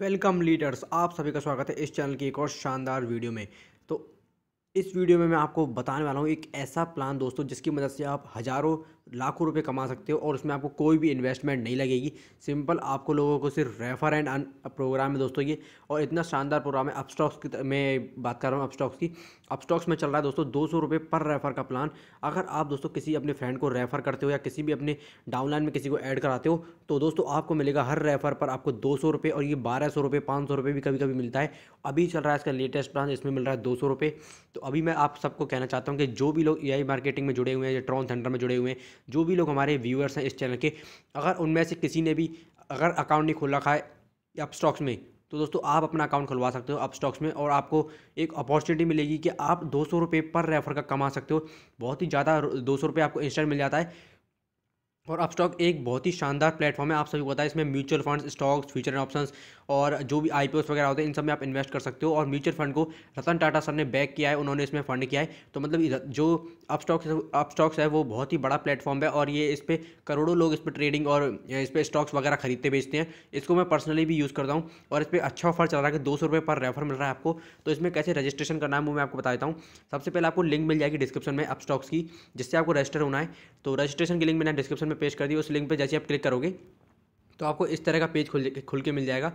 welcome leaders आप सभी का स्वागत है इस चैनल की एक और शानदार वीडियो में तो इस वीडियो में मैं आपको बताने वाला हूँ एक ऐसा प्लान दोस्तों जिसकी मदद से आप हज़ारों लाखों रुपए कमा सकते हो और उसमें आपको कोई भी इन्वेस्टमेंट नहीं लगेगी सिंपल आपको लोगों को सिर्फ रेफर एंड अन प्रोग्राम है दोस्तों ये और इतना शानदार प्रोग्राम है अपस्टॉक्स की मैं बात कर रहा हूँ अपस्टॉक्स की अपस्टॉक्स में चल रहा है दोस्तों दो सौ पर रेफ़र का प्लान अगर आप दोस्तों किसी अपने फ्रेंड को रेफ़र करते हो या किसी भी अपने डाउनलाइन में किसी को ऐड कराते हो तो दोस्तों आपको मिलेगा हर रेफ़र पर आपको दो सौ और ये बारह सौ रुपये भी कभी कभी मिलता है अभी चल रहा है इसका लेटेस्ट प्लान इसमें मिल रहा है दो सौ तो तो अभी मैं आप सबको कहना चाहता हूँ कि जो भी लोग ए मार्केटिंग में जुड़े हुए हैं या ट्रॉन थंडर में जुड़े हुए हैं जो भी लोग हमारे व्यूअर्स हैं इस चैनल के अगर उनमें से किसी ने भी अगर अकाउंट नहीं खोल रखा है अप स्टॉक्स में तो दोस्तों आप अपना अकाउंट खुलवा सकते हो अप स्टॉक्स में और आपको एक अपॉर्चुनिटी मिलेगी कि आप दो सौ रुपये पर रेफ़र का कमा सकते हो बहुत ही ज़्यादा दो सौ रुपये आपको इंस्टेंट मिल जाता है और अपस्टॉक एक बहुत ही शानदार प्लेटफॉर्म है आप सभी को पता है इसमें mutual funds stocks future and options और जो भी आई वगैरह होते हैं इन सब में आप इन्वेस्ट कर सकते हो और म्यूचुअल फंड को रतन टाटा सर ने बैक किया है उन्होंने इसमें फंड किया है तो मतलब जो अपस्टॉक्स अपस्टॉक्स है वो बहुत ही बड़ा प्लेटफॉर्म है और ये इस पर करोड़ों लोग इस पर ट्रेडिंग और इस पर स्टॉक्स वगैरह खरीदते बेचते हैं इसको मैं पर्सनली भी यूज़ करता हूँ और इस पर अच्छा ऑफर चल रहा है कि दो सौ पर रेफर मिल रहा है आपको तो इसमें कैसे रजिस्ट्रेशन करना है वो मैं आपको बता देता हूँ सबसे पहले आपको लिंक मिल जाएगी डिस्क्रिप्शन में अपस्टॉक्स की जिससे आपको रजिस्टर होना है तो रजिस्ट्रेशन की लिंक मैंने डिस्क्रिप्शन में पेश कर दी उस लिंक पर जैसे आप क्लिक करोगे तो आपको इस तरह का पेज खुल खुल के मिल जाएगा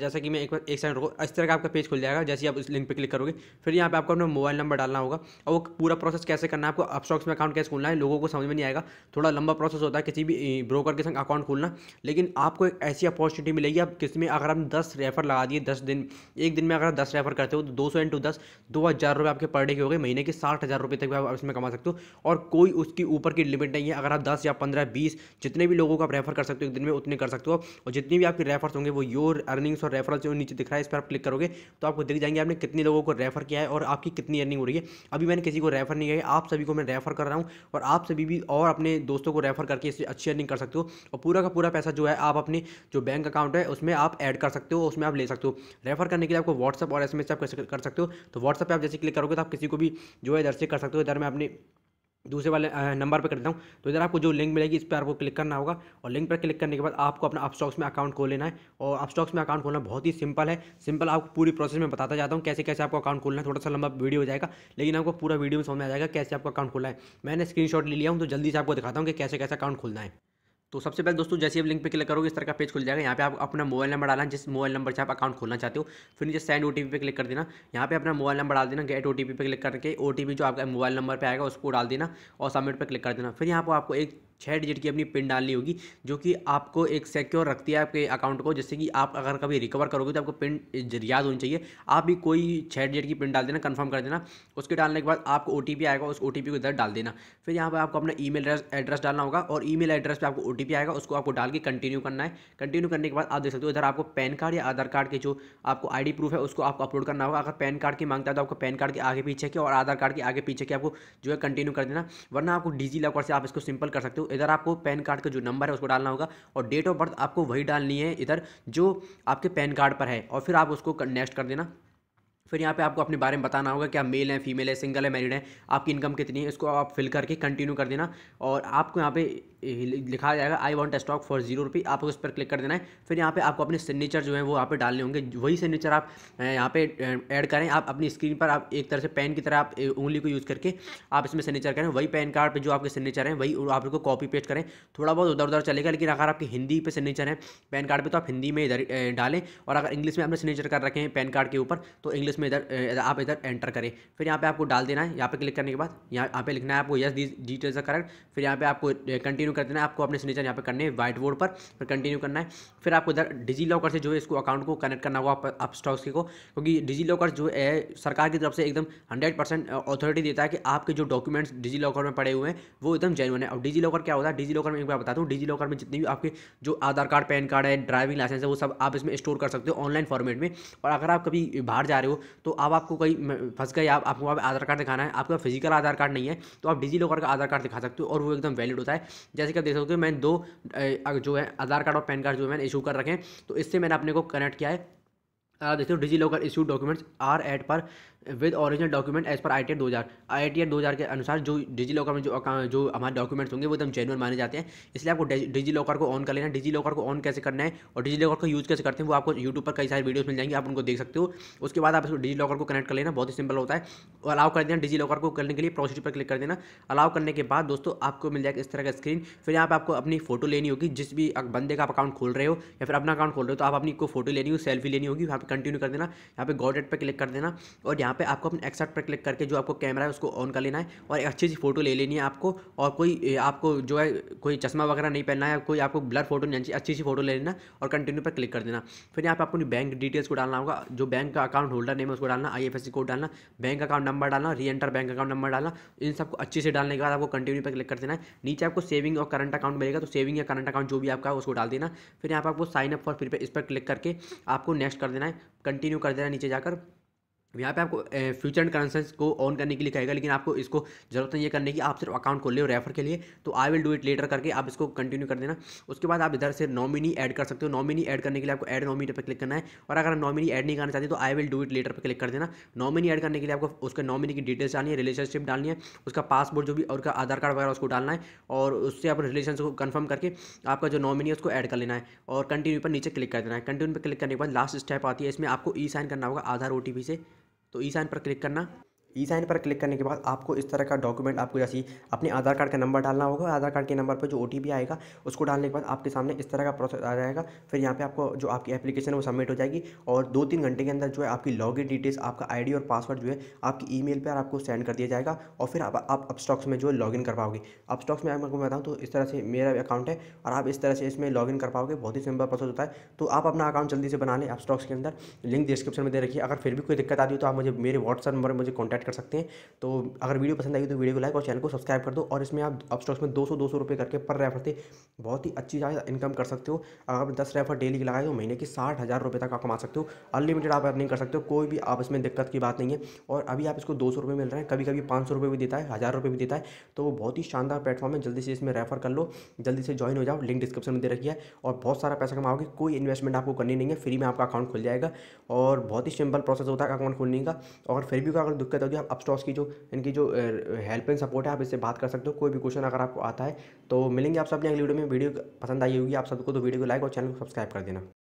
जैसा कि मैं एक बार एक सेकंड रुको इस तरह का आपका पेज खुल जाएगा जैसे आप इस लिंक पर क्लिक करोगे फिर यहाँ पे आपको अपना मोबाइल नंबर डालना होगा और वो पूरा प्रोसेस कैसे करना है आपको अपस्टॉक्स में अकाउंट कैसे खोलना है लोगों को समझ में नहीं आएगा थोड़ा लंबा प्रोसेस होता है किसी भी ब्रोकर के संग अकाउंट खोलना लेकिन आपको एक ऐसी अपॉर्चुनिटी मिलेगी आप किसी में अगर आप दस रेफर लगा दिए दस दिन एक दिन में अगर दस रेफर करते हो तो दो सौ इंटू दस दो हज़ार रुपये आपके पर डे के हो गए महीने के साठ हज़ार रुपये तक भी आप इसमें कमा सकते हो और कोई उसकी ऊपर की लिमिट नहीं है अगर आप दस या पंद्रह बीस जितने भी लोगों को आप रेफर कर सकते हो एक दिन में उतने कर सकते हो और जितनी भी आपके रेफर्स होंगे वो योर अर्निंग अर्निंग्स और रेफरल जो नीचे दिख रहा है इस पर आप क्लिक करोगे तो आपको दिख जाएंगे आपने कितने लोगों को रेफर किया है और आपकी कितनी अर्निंग हो रही है अभी मैंने किसी को रेफर नहीं किया आप सभी को मैं रेफर कर रहा हूँ और आप सभी भी और अपने दोस्तों को रेफर करके इससे अच्छी अर्निंग कर सकते हो और पूरा का पूरा पैसा जो है आप अपने जो बैंक अकाउंट है उसमें आप ऐड कर सकते हो उसमें आप ले सकते हो रेफर करने के लिए आपको व्हाट्सअप और एस आप कर सकते हो तो व्हाट्सअप पर आप जैसे क्लिक करोगे तो आप किसी को भी जो है इधर से कर सकते हो इधर मैं अपने दूसरे वाले नंबर पर कर देता हूँ तो इधर आपको जो लिंक मिलेगी इस पर आपको क्लिक करना होगा और लिंक पर क्लिक करने के बाद आपको अपना अपस्टॉक्स में अकाउंट खोल लेना है और अपस्टॉक्स में अकाउंट खोलना बहुत ही सिंपल है सिंपल आपको पूरी प्रोसेस में बताता जाता हूँ कैसे कैसे आपको अकाउंट खोलना है थोड़ा सा लंबा वीडियो हो जाएगा लेकिन आपको पूरा वीडियो में समझ आ जाएगा कैसे आपको अकाउंट खोलना है मैंने स्क्रीनशॉट ले लिया हूँ तो जल्दी से आपको दिखाता हूँ कि कैसे कैसे अकाउंट खोलना है तो सबसे पहले दोस्तों जैसे आप लिंक पे क्लिक करोगे इस तरह का पेज खुल जाएगा यहाँ पे आप अपना मोबाइल नंबर डालना जिस मोबाइल नंबर से आप अकाउंट खोलना चाहते हो फिर नीचे सेंड ओ पे क्लिक कर देना यहाँ पे अपना मोबाइल नंबर डाल देना गेट ओ पे क्लिक करके ओ जो आपका मोबाइल नंबर पर आएगा उसको डाल देना और सबमिट पर क्लिक कर देना फिर यहाँ पर आपको एक छः डिजिट की अपनी पिन डालनी होगी जो कि आपको एक सिक्योर रखती है आपके अकाउंट को जैसे कि आप अगर कभी रिकवर करोगे तो आपको पिन याद होनी चाहिए आप भी कोई छः डिजिट की पिन डाल देना कन्फर्म कर देना उसके डालने के बाद आपको ओ आएगा उस ओ को इधर डाल देना फिर यहाँ पर आपको अपना ई एड्रेस डालना होगा और ई एड्रेस पर आपको ओ आएगा उसको आपको डाल के कंटिन्यू करना है कंटिन्यू करने के बाद आप देख सकते हो इधर आपको पैन कार्ड या आधार कार्ड के जो आपको आई प्रूफ है उसको आपको अपलोड करना होगा अगर पैन कार्ड की मांगता है तो आपको पैन कार्ड के आगे पीछे के और आधार कार्ड के आगे पीछे के आपको जो है कंटिन्यू कर देना वरना आपको डिजी लॉकर से आप इसको सिंपल कर सकते हो इधर आपको पैन कार्ड का जो नंबर है उसको डालना होगा और डेट ऑफ बर्थ आपको वही डालनी है इधर जो आपके पैन कार्ड पर है और फिर आप उसको नेक्स्ट कर देना फिर यहाँ पे आपको अपने बारे में बताना होगा कि आप मेल हैं फीमेल है सिंगल है मैरिड है आपकी इनकम कितनी है इसको आप फिल करके कंटिन्यू कर देना और आपको यहाँ पे लिखा जाएगा I want stock for zero rupee आपको उस पर क्लिक कर देना है फिर यहाँ पे आपको अपने सिग्नेचर जो है वो यहाँ पे डालने होंगे वही सिग्नेचर आप यहाँ पे ऐड करें आप अपनी स्क्रीन पर आप एक तरह से पेन की तरह आप उंगली को यूज़ करके आप इसमें सिग्नेचर करें वही पैन कार्ड पर जो आपके सिग्नेचर हैं वही आप उनको कॉपी पेस्ट करें थोड़ा बहुत उधर उधर चलेगा लेकिन अगर आपकी हिंदी पर सिग्नेचर है पैन कार्ड पर तो आप हिंदी में इधर डालें और अगर इंग्लिश में आपने सिग्नेचर कर रखे हैं पैन कार्ड के ऊपर तो इंग्लिश में इधर आप इधर एंटर करें फिर यहाँ पर आपको डाल देना है यहाँ पर क्लिक करने के बाद यहाँ पे लिखना है आपको यस डिटेल्स करेक्ट फिर यहाँ पर आपको कंटिन्यू कंटिन्यू कर देना है आपको अपने सिग्नेचर यहाँ पर करने व्हाइट बोर्ड पर फिर कंटिन्यू करना है फिर आपको इधर डिजी लॉकर से जो है इसको अकाउंट को कनेक्ट करना होगा आप स्टॉक्स को क्योंकि डिजी लॉकर जो है सरकार की तरफ से एकदम हंड्रेड परसेंट अथॉरिटी देता है कि आपके जो डॉक्यूमेंट्स डिजी लॉकर में पड़े हुए हैं वो एकदम जेनुअन है और डिजी लॉकर क्या होता है डिजी लॉकर में एक बार बताता हूँ डिजी लॉकर में जितनी भी आपके जो आधार कार्ड पैन कार्ड है ड्राइविंग लाइसेंस है वो सब आप इसमें स्टोर कर सकते हो ऑनलाइन फॉर्मेट में और अगर आप कभी बाहर जा रहे हो तो आप आपको कहीं फंस गए आप आपको आधार कार्ड दिखाना है आपका फिजिकल आधार कार्ड नहीं है तो आप डिजी लॉकर का आधार कार्ड दिखा सकते हो और वो एकदम वैलिड होता है जैसे कि आप देख सकते हो मैंने दो जो है आधार कार्ड और पैन कार्ड जो मैंने इशू कर रखे हैं तो इससे मैंने अपने को कनेक्ट किया है देखते हो DigiLocker issue documents are at par with original document as per I T दो हज़ार आई टी दो हज़ार के अनुसार जो डिजी लॉकर में जो जो हमारे डॉक्यूमेंट्स होंगे वो एकदम तो जेनुअन माने जाते हैं इसलिए आपको डिजी लॉकर को ऑन कर लेना है डिजी लॉकर को ऑन कैसे करना है और डिजी लॉकर को यूज़ कैसे करते हैं वो आपको यूट्यूब पर कई सारी वीडियोस मिल जाएंगे आप उनको देख सकते हो उसके बाद आप इसको डिजी लॉकर को कनेक्ट कर लेना बहुत ही सिंपल होता है और अलाउ कर देना डिजी लॉकर को करने के लिए प्रोसीड पर क्लिक कर देना अलाउ करने के बाद दोस्तों आपको मिल जाएगा इस तरह का स्क्रीन फिर यहाँ पर आपको अपनी फोटो लेनी होगी जिस भी बंदे का आप अकाउंट खोल रहे हो या फिर अपना अकाउंट खोल रहे हो तो आप अपनी को फोटो लेनी होगी सेल्फी लेनी होगी यहाँ पर कंटिन्यू कर देना यहाँ पर गॉडेट पर क्लिक कर देना और यहाँ यहाँ पे आपको अपने एक्सर्ट पर क्लिक करके जो आपको कैमरा है उसको ऑन कर लेना है और अच्छी सी फोटो ले लेनी है आपको और कोई आपको जो है कोई चश्मा वगैरह नहीं पहनना है कोई आपको ब्लर फोटो नहीं चाहिए अच्छी सी फोटो ले लेना और कंटिन्यू पर क्लिक कर देना फिर यहाँ पर आपको बैंक डिटेल्स को डालना होगा जो बैंक का अकाउंट होल्डर नेम है उसको डालना आई कोड डालना बैंक अकाउंट नंबर डालना re enter bank account number डालना इन सबको अच्छे से डालने के बाद आपको कंटिन्यू पर क्लिक कर देना है नीचे आपको सेविंग और करंट अकाउंट मिलेगा तो सेविंग या करंट अकाउंट जो भी आपका है उसको डाल देना फिर यहाँ पर आपको साइनअप फॉर फ्री पे इस पर क्लिक करके आपको नेक्स्ट कर देना है कंटिन्यू कर देना है नीचे जाकर यहाँ पे आपको फ्यूचर एंड करेंसेंस को ऑन करने के लिए कहेगा लेकिन आपको इसको जरूरत नहीं है करने की आप सिर्फ अकाउंट खोल ले रेफर के लिए तो I will do it later करके आप इसको कंटिन्यू कर देना उसके बाद आप इधर से नॉमिनी ऐड कर सकते हो नॉमिनी ऐड करने के लिए आपको ऐड नॉमिनी पर क्लिक करना है और अगर आप नॉमिनी ऐड नहीं करना चाहते तो I will do it later पर क्लिक कर देना नॉमिनी ऐड करने के लिए आपको उसके नॉमिनी की डिटेल्स डालनी है रिलेशनशिप डालनी है उसका पासपोर्ट जो भी और उसका आधार कार्ड वगैरह उसको डालना है और उससे आप रिलेशन को कन्फर्म करके आपका जो नॉमिनी है उसको ऐड कर लेना है और कंटिन्यू पर नीचे क्लिक कर देना है कंटिन्यू पर क्लिक करने के बाद लास्ट स्टेप आती है इसमें आपको ई साइन करना होगा आधार ओ से तो ई साइन पर क्लिक करना ई साइन पर क्लिक करने के बाद आपको इस तरह का डॉक्यूमेंट आपको जैसे अपने आधार कार्ड का नंबर डालना होगा आधार कार्ड के नंबर पर जो ओ आएगा उसको डालने के बाद आपके सामने इस तरह का प्रोसेस आ जाएगा फिर यहाँ पे आपको जो आपकी एप्लीकेशन है वो सबमिट हो जाएगी और दो तीन घंटे के अंदर जो है आपकी लॉग डिटेल्स आपका आई और पासवर्ड जो है आपकी ई पर आपको सेंड कर दिया जाएगा और फिर आप आप स्टॉक्स में जो है लॉग कर पाओगे स्टॉक्स में आपको बताऊँ तो इस तरह से मेरा अकाउंट है और आप इस तरह से इसमें लॉग कर पाओगे बहुत ही सिंपल प्रोसेस होता है तो आप अपना अकाउंट जल्दी से बना लें स्टॉक्स के अंदर लिंक डिस्क्रिप्शन में दे रखिए अगर फिर भी कोई दिक्कत आती है तो आप मुझे मेरे व्हाट्सअप नंबर मुझे कॉन्टैक्ट ऐड कर सकते हैं तो अगर वीडियो पसंद आई तो वीडियो को लाइक और चैनल को सब्सक्राइब कर दो और इसमें आप अपस्टॉक्स में दो सौ दो सौ रुपये करके पर रेफर से बहुत ही अच्छी ज़्यादा इनकम कर सकते हो अगर आप दस रेफर डेली लगाए तो महीने की साठ हज़ार रुपये तक आप कमा सकते हो अनलिमिटेड आप अर्निंग कर सकते हो कोई भी आप इसमें दिक्कत की बात नहीं है और अभी आप इसको दो सौ रुपये मिल रहे हैं कभी कभी पाँच सौ रुपये भी देता है हज़ार रुपये भी देता है तो बहुत ही शानदार प्लेटफॉर्म है जल्दी से इसमें रेफर कर लो जल्दी से ज्वाइन हो जाओ लिंक डिस्क्रिप्शन में दे रखी है और बहुत सारा पैसा कमाओगे कोई इन्वेस्टमेंट आपको करनी नहीं है फ्री में आपका अकाउंट खुल जाएगा और बहुत ही सिंपल प्रोसेस होता है अकाउंट खोलने का और फिर भी अगर दिक्कत जो आप अपस्टॉक्स की जो इनकी जो हेल्प एंड सपोर्ट है आप इससे बात कर सकते हो कोई भी क्वेश्चन अगर आपको आता है तो मिलेंगे आप सब अगली वीडियो में वीडियो पसंद आई होगी आप सबको तो वीडियो को लाइक और चैनल को सब्सक्राइब कर देना